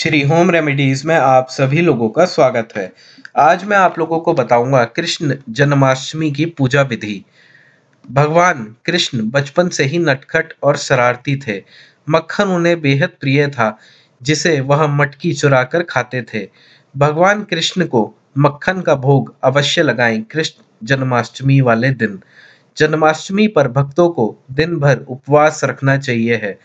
Shri home remedies में आप सभी लोगों का स्वागत है आज मैं आप लोगों को बताऊंगा कृष्ण जन्माष्टमी की पूजा विधि भगवान कृष्ण बचपन से ही नटखट और शरारती थे मक्खन उन्हें बेहद प्रिय था जिसे वह मटकी चुरा कर खाते थे भगवान कृष्ण को मक्खन का भोग अवश्य लगाएं कृष्ण जन्माष्टमी वाले दिन जन्माष्टमी पर भक्तों को दिन भर उपवास रखना चाहिए है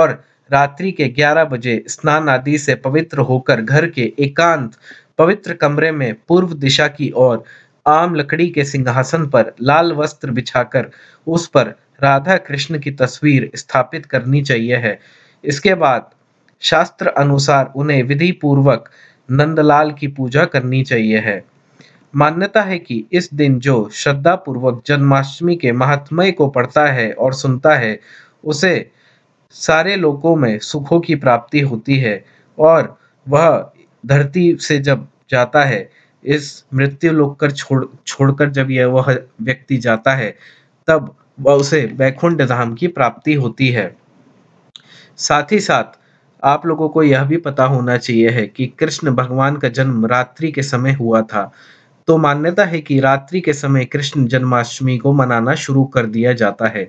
और रात्रि के 11 बजे स्नान आदि से पवित्र होकर घर के एकांत पवित्र कमरे में पूर्व दिशा की ओर आम लकड़ी के सिंहासन पर लाल वस्त्र बिछाकर उस पर राधा कृष्ण की तस्वीर स्थापित करनी चाहिए है इसके बाद शास्त्र अनुसार उन्हें विधि पूर्वक नंदलाल की पूजा करनी चाहिए है मान्यता है कि इस दिन जो श्रद्धा पूर्वक जन्माष्टमी के महात्मय को पढ़ता है और सुनता है उसे सारे लोगों में सुखों की प्राप्ति होती है और वह धरती से जब जाता है इस मृत्यु लोक कर छोड़ छोड़कर जब यह वह व्यक्ति जाता है तब वह उसे वैकुंठ धाम की प्राप्ति होती है साथ ही साथ आप लोगों को यह भी पता होना चाहिए है कि कृष्ण भगवान का जन्म रात्रि के समय हुआ था तो मान्यता है कि रात्रि के समय कृष्ण जन्माष्टमी को मनाना शुरू कर दिया जाता है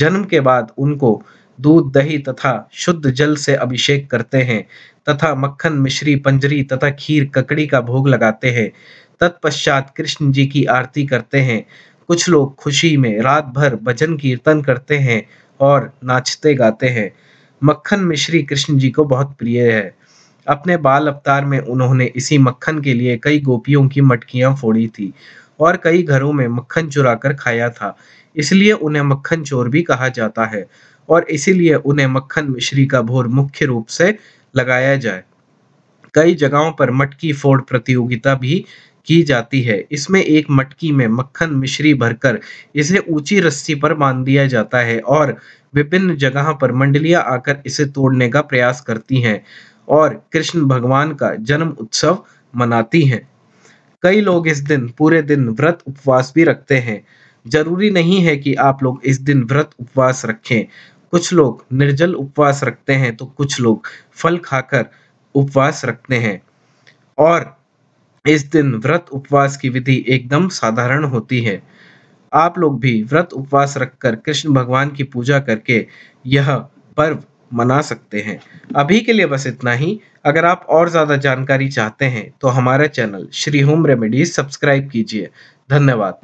जन्म के बाद उनको दूध दही तथा शुद्ध जल से अभिषेक करते हैं तथा मक्खन मिश्री पंजरी तथा खीर ककड़ी का भोग लगाते हैं तत्पश्चात कृष्ण जी की आरती करते हैं कुछ लोग खुशी में रात भर भजन कीर्तन करते हैं और नाचते गाते हैं मक्खन मिश्री कृष्ण जी को बहुत प्रिय है अपने बाल अवतार में उन्होंने इसी मक्खन के लिए कई गोपियों की मटकियां फोड़ी थी और कई घरों में मक्खन चुराकर खाया था इसलिए उन्हें मक्खन चोर भी कहा जाता है और इसीलिए उन्हें मक्खन मिश्री का भोर मुख्य रूप से लगाया जाए कई जगहों पर मटकी फोड़ प्रतियोगिता भी की जाती है इसमें एक मटकी में मक्खन मिश्री भरकर इसे ऊंची रस्सी पर बांध दिया जाता है और विभिन्न जगह पर मंडलियां आकर इसे तोड़ने का प्रयास करती हैं और कृष्ण भगवान का जन्म उत्सव मनाती हैं कई लोग इस दिन पूरे दिन व्रत उपवास भी रखते हैं जरूरी नहीं है कि आप लोग इस दिन व्रत उपवास रखें कुछ लोग निर्जल उपवास रखते हैं तो कुछ लोग फल खाकर उपवास रखते हैं और इस दिन व्रत उपवास की विधि एकदम साधारण होती है आप लोग भी व्रत उपवास रखकर कृष्ण भगवान की पूजा करके यह पर्व मना सकते हैं अभी के लिए बस इतना ही अगर आप और ज़्यादा जानकारी चाहते हैं तो हमारा channel Shri home remedies subscribe कीजिए धन्यवाद